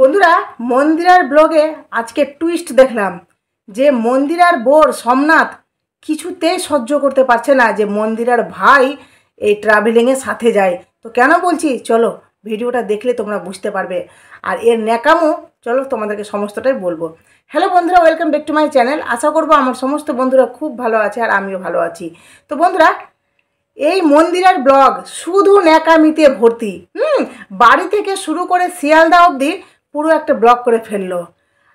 বন্ধুরা মন্দিরার ব্লগে আজকে টুইস্ট দেখলাম যে মন্দিরার বোর সোমনাথ কিছুতে সহ্য করতে পারছে না যে মন্দিরার ভাই এই ট্রাভেলিংয়ের সাথে যায় তো কেন বলছি চলো ভিডিওটা দেখলে তোমরা বুঝতে পারবে আর এর ন্যাকামও চলো তোমাদেরকে সমস্তটাই বলবো হ্যালো বন্ধুরা welcome back to my channel আশা করবো আমার সমস্ত বন্ধুরা খুব ভালো আছে আর আমিও ভালো আছি তো বন্ধুরা এই মন্দিরের ব্লগ শুধু ন্যাকামিতে ভর্তি হুম বাড়ি থেকে শুরু করে শিয়ালদা অবধি পুরো একটা ব্লক করে ফেললো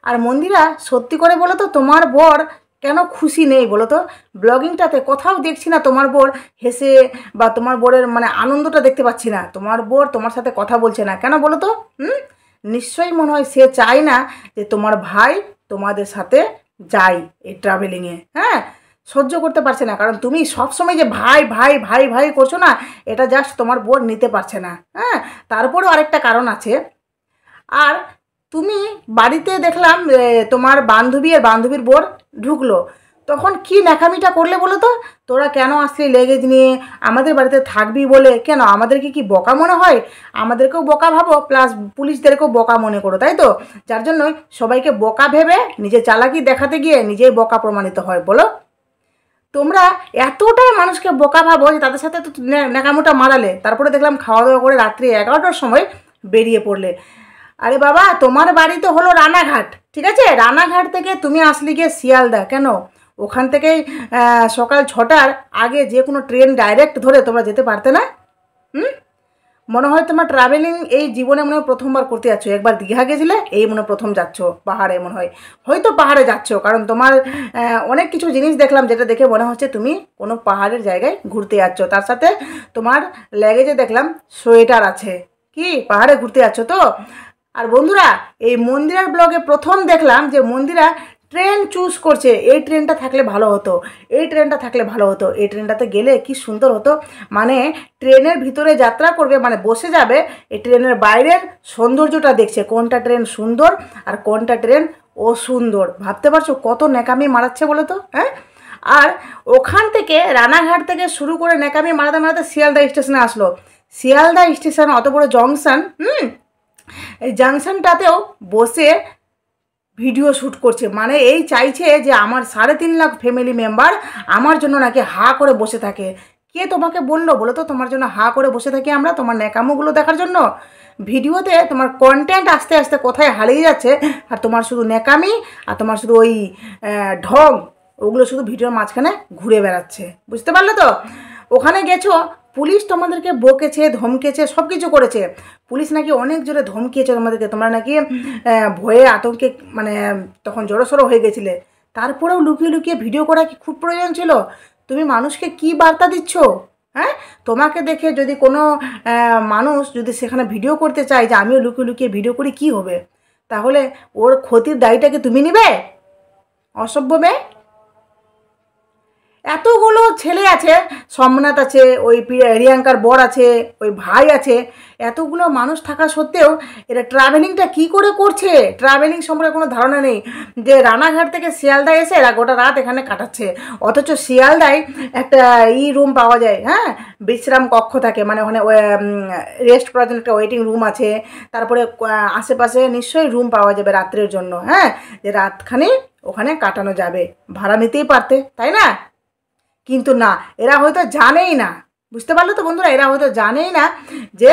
আর মন্দিরা সত্যি করে বলো তো তোমার বর কেন খুশি নেই বলো তো ব্লগিংটাতে কোথাও দেখছি না তোমার বর হেসে বা তোমার বরের মানে আনন্দটা দেখতে পাচ্ছি না তোমার বর তোমার সাথে কথা বলছে না কেন বলো তো হুম নিশ্চয়ই মনে হয় সে চায় না যে তোমার ভাই তোমাদের সাথে যাই এই ট্রাভেলিংয়ে হ্যাঁ সহ্য করতে পারছে না কারণ তুমি সবসময় যে ভাই ভাই ভাই ভাই করছো না এটা জাস্ট তোমার বোর নিতে পারছে না হ্যাঁ তারপরেও আরেকটা কারণ আছে আর তুমি বাড়িতে দেখলাম তোমার বান্ধবী আর বান্ধবীর বোর ঢুকলো তখন কি নাকামিটা করলে বলো তো তোরা কেন আসলি লেগেজ নিয়ে আমাদের বাড়িতে থাকবি বলে কেন আমাদেরকে কি বকা মনে হয় আমাদেরকেও বোকা ভাবো প্লাস পুলিশদেরকেও বোকা মনে করো তাই তো যার জন্য সবাইকে বোকা ভেবে নিজে চালাকি দেখাতে গিয়ে নিজেই বোকা প্রমাণিত হয় বলো তোমরা এতটাই মানুষকে বোকা ভাবো যে তাদের সাথে তো নাকামোটা মারালে তারপরে দেখলাম খাওয়া দাওয়া করে রাত্রি এগারোটার সময় বেরিয়ে পড়লে আরে বাবা তোমার বাড়ি তো হলো রানাঘাট ঠিক আছে রানাঘাট থেকে তুমি আসলি গিয়ে শিয়ালদা কেন ওখান থেকে সকাল ছটার আগে যে কোনো ট্রেন ডাইরেক্ট ধরে তোমরা যেতে পারতে না হুম মনে হয় তোমার ট্রাভেলিং এই জীবনে মনে হয় প্রথমবার করতে যাচ্ছ একবার দীঘা গেছিলে এই মনে প্রথম যাচ্ছ পাহাড়ে মনে হয় হয়তো পাহাড়ে যাচ্ছ কারণ তোমার অনেক কিছু জিনিস দেখলাম যেটা দেখে মনে হচ্ছে তুমি কোনো পাহাড়ের জায়গায় ঘুরতে যাচ্ছ তার সাথে তোমার ল্যাগেজে দেখলাম সোয়েটার আছে কি পাহাড়ে ঘুরতে যাচ্ছ তো আর বন্ধুরা এই মন্দিরার ব্লগে প্রথম দেখলাম যে মন্দিরা ট্রেন চুজ করছে এই ট্রেনটা থাকলে ভালো হতো এই ট্রেনটা থাকলে ভালো হতো এই ট্রেনটাতে গেলে কি সুন্দর হতো মানে ট্রেনের ভিতরে যাত্রা করবে মানে বসে যাবে এই ট্রেনের বাইরের সৌন্দর্যটা দেখছে কোনটা ট্রেন সুন্দর আর কোনটা ট্রেন অসুন্দর ভাবতে পারছো কত ন্যাকামি মারাচ্ছে বলো তো হ্যাঁ আর ওখান থেকে রানাঘাট থেকে শুরু করে ন্যাকামি মারাতে মারাতে শিয়ালদা স্টেশনে আসলো শিয়ালদা স্টেশন অত বড় জংশন হুম এই জাংশনটাতেও বসে ভিডিও শ্যুট করছে মানে এই চাইছে যে আমার সাড়ে তিন লাখ ফ্যামিলি মেম্বার আমার জন্য নাকি হা করে বসে থাকে কে তোমাকে বললো বলো তো তোমার জন্য হা করে বসে থাকি আমরা তোমার ন্যাকামোগুলো দেখার জন্য ভিডিওতে তোমার কন্টেন্ট আস্তে আস্তে কোথায় হারিয়ে যাচ্ছে আর তোমার শুধু ন্যাকামি আর তোমার শুধু ওই ঢং ওগুলো শুধু ভিডিওর মাঝখানে ঘুরে বেড়াচ্ছে বুঝতে পারলে তো ওখানে গেছো পুলিশ তোমাদেরকে বকেছে ধমকেছে সব কিছু করেছে পুলিশ নাকি অনেক জোরে ধমকিয়েছে তোমাদেরকে তোমরা নাকি ভয়ে আতঙ্কে মানে তখন জড়োসড়ো হয়ে গেছিলে তারপরেও লুকিয়ে লুকিয়ে ভিডিও করা কি খুব প্রয়োজন ছিল তুমি মানুষকে কি বার্তা দিচ্ছ হ্যাঁ তোমাকে দেখে যদি কোনো মানুষ যদি সেখানে ভিডিও করতে চায় যে আমিও লুকিয়ে লুকিয়ে ভিডিও করি কি হবে তাহলে ওর ক্ষতির দায়টাকে তুমি নিবে অসভ্য মেয়ে এতগুলো ছেলে আছে সোমনাথ আছে ওই রিয়াঙ্কার বর আছে ওই ভাই আছে এতগুলো মানুষ থাকা সত্ত্বেও এরা ট্রাভেলিংটা কি করে করছে ট্রাভেলিং সম্পর্কে কোনো ধারণা নেই যে রানাঘাট থেকে শিয়ালদায় এসে এরা গোটা রাত এখানে কাটাচ্ছে অথচ শিয়ালদায় একটা ই রুম পাওয়া যায় হ্যাঁ বিশ্রাম কক্ষ থাকে মানে ওখানে রেস্ট করার জন্য একটা ওয়েটিং রুম আছে তারপরে আশেপাশে নিশ্চয়ই রুম পাওয়া যাবে রাত্রের জন্য হ্যাঁ যে রাতখানে ওখানে কাটানো যাবে ভাড়া নিতেই পারতে তাই না কিন্তু না এরা হয়তো জানেই না বুঝতে পারলো তো বন্ধুরা এরা হয়তো জানেই না যে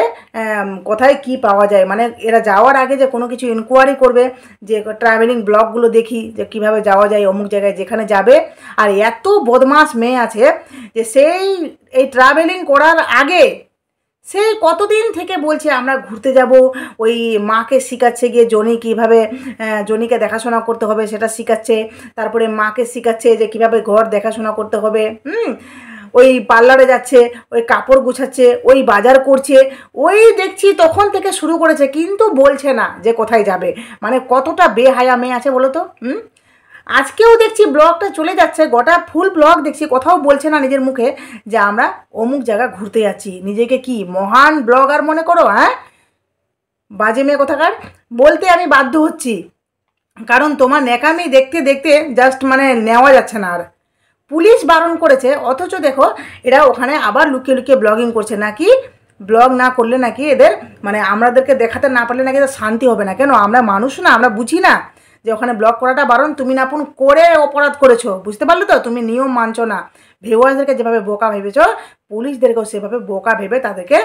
কোথায় কি পাওয়া যায় মানে এরা যাওয়ার আগে যে কোনো কিছু ইনকোয়ারি করবে যে ট্রাভেলিং ব্লকগুলো দেখি যে কিভাবে যাওয়া যায় অমুক জায়গায় যেখানে যাবে আর এত বদমাস মেয়ে আছে যে সেই এই ট্রাভেলিং করার আগে সেই কতদিন থেকে বলছে আমরা ঘুরতে যাব ওই মাকে শেখাচ্ছে গিয়ে জনি কীভাবে জনিকে দেখাশোনা করতে হবে সেটা শেখাচ্ছে তারপরে মাকে শেখাচ্ছে যে কিভাবে ঘর দেখাশোনা করতে হবে হুম ওই পার্লারে যাচ্ছে ওই কাপড় গুছাচ্ছে ওই বাজার করছে ওই দেখছি তখন থেকে শুরু করেছে কিন্তু বলছে না যে কোথায় যাবে মানে কতটা বেহায়া মেয়ে আছে বলো তো হুম আজকেও দেখছি ব্লগটা চলে যাচ্ছে গোটা ফুল ব্লগ দেখছি কোথাও বলছে না নিজের মুখে যে আমরা অমুক জায়গা ঘুরতে যাচ্ছি নিজেকে কি মহান ব্লগার মনে করো হ্যাঁ বাজে মেয়ে কোথাকার বলতে আমি বাধ্য হচ্ছি কারণ তোমার ন্যাকামি দেখতে দেখতে জাস্ট মানে নেওয়া যাচ্ছে না আর পুলিশ বারণ করেছে অথচ দেখো এরা ওখানে আবার লুকিয়ে লুকিয়ে ব্লগিং করছে নাকি ব্লগ না করলে নাকি এদের মানে আমাদেরকে দেখাতে না পারলে নাকি এদের শান্তি হবে না কেন আমরা মানুষ না আমরা বুঝি না যে ওখানে ব্লক করাটা বারণ তুমি না আপন করে অপরাধ করেছো বুঝতে পারলে তো তুমি নিয়ম মানছো না ভিউয়ার্সদেরকে যেভাবে বোকা ভেবেছ পুলিশদেরকেও সেভাবে বোকা ভেবে তাদেরকে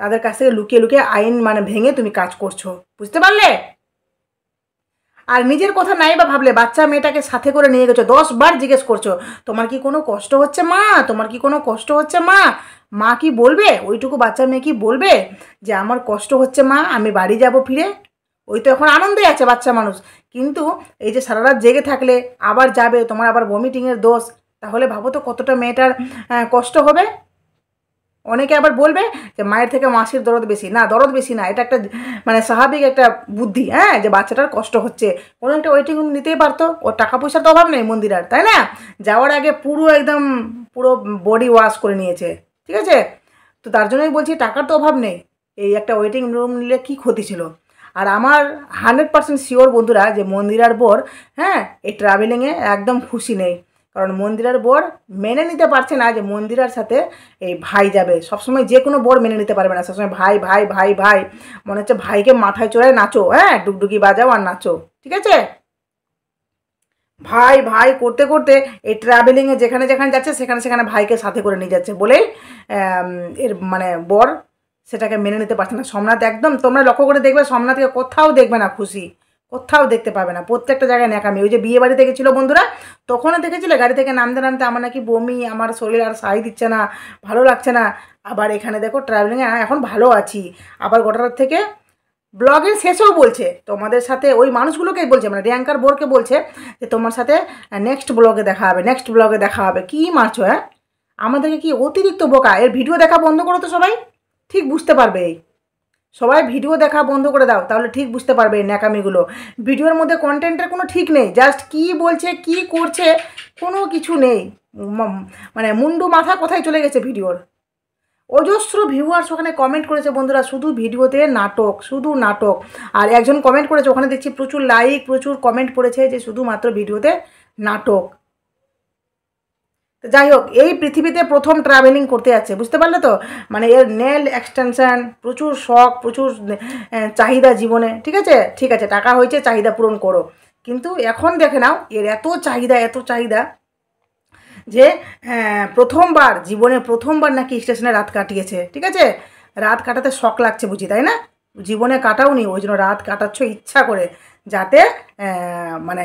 তাদের কাছ থেকে লুকিয়ে লুকিয়ে আইন মানে ভেঙে তুমি কাজ করছো বুঝতে পারলে আর নিজের কথা নাই বা ভাবলে বাচ্চা মেয়েটাকে সাথে করে নিয়ে গেছো দশ বার জিজ্ঞেস করছো তোমার কি কোনো কষ্ট হচ্ছে মা তোমার কি কোনো কষ্ট হচ্ছে মা মা কি বলবে ওইটুকু বাচ্চা মেয়ে কি বলবে যে আমার কষ্ট হচ্ছে মা আমি বাড়ি যাব ফিরে ওই তো এখন আনন্দে আছে বাচ্চা মানুষ কিন্তু এই যে সারা রাত জেগে থাকলে আবার যাবে তোমার আবার ভমিটিংয়ের দোষ তাহলে ভাবো তো কতটা মেয়েটার কষ্ট হবে অনেকে আবার বলবে যে মায়ের থেকে মাসির দরদ বেশি না দরদ বেশি না এটা একটা মানে স্বাভাবিক একটা বুদ্ধি হ্যাঁ যে বাচ্চাটার কষ্ট হচ্ছে কোনো একটা ওয়েটিং রুম নিতেই পারতো ও টাকা পয়সার তো অভাব নেই মন্দির আর তাই না যাওয়ার আগে পুরো একদম পুরো বডি ওয়াশ করে নিয়েছে ঠিক আছে তো তার জন্যই বলছি টাকার তো অভাব নেই এই একটা ওয়েটিং রুম নিলে কী ক্ষতি ছিল আর আমার হান্ড্রেড পার্সেন্ট শিওর বন্ধুরা যে মন্দিরার বর হ্যাঁ এই ট্রাভেলিংয়ে একদম খুশি নেই কারণ মন্দিরার বর মেনে নিতে পারছে না যে মন্দিরার সাথে এই ভাই যাবে সবসময় যে কোনো বর মেনে নিতে পারবে না সবসময় ভাই ভাই ভাই ভাই মনে হচ্ছে ভাইকে মাথায় চড়ায় নাচো হ্যাঁ ডুগডুগি বাজাও আর নাচো ঠিক আছে ভাই ভাই করতে করতে এই ট্রাভেলিংয়ে যেখানে যেখানে যাচ্ছে সেখানে সেখানে ভাইকে সাথে করে নিয়ে যাচ্ছে বলেই এর মানে বর সেটাকে মেনে নিতে পারছে না সোমনাথ একদম তোমরা লক্ষ্য করে দেখবে সোমনাথকে কোথাও দেখবে না খুশি কোথাও দেখতে পাবে না প্রত্যেকটা জায়গায় ন্যাকামি ওই যে বিয়ে বাড়ি থেকে ছিল বন্ধুরা তখনও দেখেছিলে গাড়ি থেকে নামতে নামতে আমার নাকি বমি আমার শরীর আর সাই দিচ্ছে না ভালো লাগছে না আবার এখানে দেখো ট্রাভেলিংয়ে হ্যাঁ, এখন ভালো আছি আবার গোটার থেকে ব্লগের শেষেও বলছে তোমাদের সাথে ওই মানুষগুলোকেই বলছে মানে র্যাঙ্কার বোরকে বলছে যে তোমার সাথে নেক্সট ব্লগে দেখা হবে নেক্সট ব্লগে দেখা হবে কী মারছো হ্যাঁ আমাদেরকে কি অতিরিক্ত বোকা এর ভিডিও দেখা বন্ধ করো তো সবাই ঠিক বুঝতে পারবে সবাই ভিডিও দেখা বন্ধ করে দাও তাহলে ঠিক বুঝতে পারবে এই ন্যাকামিগুলো ভিডিওর মধ্যে কন্টেন্টের কোনো ঠিক নেই জাস্ট কি বলছে কি করছে কোনো কিছু নেই মানে মুন্ডু মাথা কোথায় চলে গেছে ভিডিওর অজস্র ভিউয়ার্স ওখানে কমেন্ট করেছে বন্ধুরা শুধু ভিডিওতে নাটক শুধু নাটক আর একজন কমেন্ট করেছে ওখানে দেখছি প্রচুর লাইক প্রচুর কমেন্ট পড়েছে যে শুধুমাত্র ভিডিওতে নাটক তো যাই হোক এই পৃথিবীতে প্রথম ট্রাভেলিং করতে যাচ্ছে বুঝতে পারলে তো মানে এর নেল এক্সটেনশান প্রচুর শখ প্রচুর চাহিদা জীবনে ঠিক আছে ঠিক আছে টাকা হয়েছে চাহিদা পূরণ করো কিন্তু এখন দেখে নাও এর এত চাহিদা এত চাহিদা যে প্রথমবার জীবনে প্রথমবার নাকি স্টেশনে রাত কাটিয়েছে ঠিক আছে রাত কাটাতে শখ লাগছে বুঝি তাই না জীবনে কাটাও নি ওই জন্য রাত কাটাচ্ছ ইচ্ছা করে যাতে মানে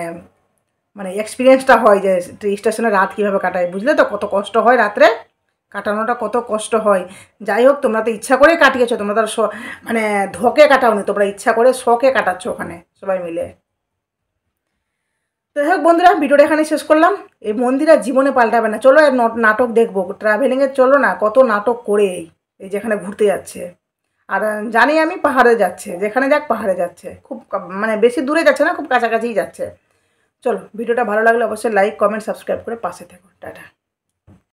মানে এক্সপিরিয়েন্সটা হয় যে স্টেশনে রাত কীভাবে কাটায় বুঝলে তো কত কষ্ট হয় রাত্রে কাটানোটা কত কষ্ট হয় যাই হোক তোমরা তো ইচ্ছা করে কাটিয়েছো তোমরা তো মানে ধকে কাটাওনি তোমরা ইচ্ছা করে শখে কাটাচ্ছ ওখানে সবাই মিলে তো হোক বন্ধুরা ভিডিওটা এখানে শেষ করলাম এই মন্দির আর জীবনে পাল্টাবে না চলো নাটক দেখবো ট্রাভেলিংয়ে চলো না কত নাটক করে এই যেখানে ঘুরতে যাচ্ছে আর জানি আমি পাহাড়ে যাচ্ছে যেখানে যাক পাহাড়ে যাচ্ছে খুব মানে বেশি দূরে যাচ্ছে না খুব কাছাকাছিই যাচ্ছে চলো ভিডিওটা ভালো লাগলে অবশ্যই লাইক কমেন্ট সাবস্ক্রাইব করে পাশে থাকো টাটা